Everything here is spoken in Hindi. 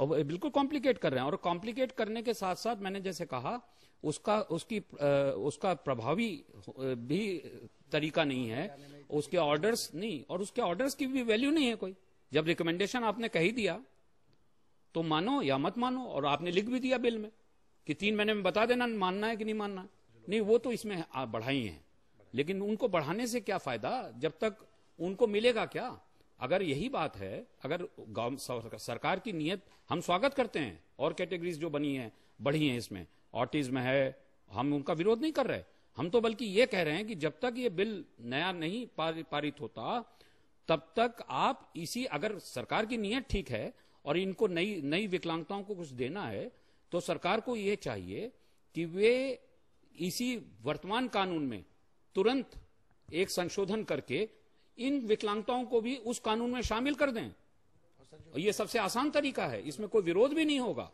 बिल्कुल कॉम्प्लिकेट कर रहे हैं और कॉम्प्लिकेट करने के साथ साथ मैंने जैसे कहा उसका उसकी उसका प्रभावी भी तरीका नहीं है उसके ऑर्डर्स नहीं और उसके ऑर्डर्स की भी वैल्यू नहीं है कोई जब रिकमेंडेशन आपने कही दिया तो मानो या मत मानो और आपने लिख भी दिया बिल में कि तीन महीने में बता देना मानना है कि नहीं मानना नहीं वो तो इसमें बढ़ाई है लेकिन उनको बढ़ाने से क्या फायदा जब तक उनको मिलेगा क्या अगर यही बात है अगर सरकार की नीयत हम स्वागत करते हैं और कैटेगरीज जो बनी है बढ़ी है इसमें ऑटिज्म है हम उनका विरोध नहीं कर रहे हम तो बल्कि ये कह रहे हैं कि जब तक ये बिल नया नहीं पारित होता तब तक आप इसी अगर सरकार की नीयत ठीक है और इनको नई नई विकलांगताओं को कुछ देना है तो सरकार को यह चाहिए कि वे इसी वर्तमान कानून में तुरंत एक संशोधन करके इन विकलांगताओं को भी उस कानून में शामिल कर दें और ये सबसे आसान तरीका है इसमें कोई विरोध भी नहीं होगा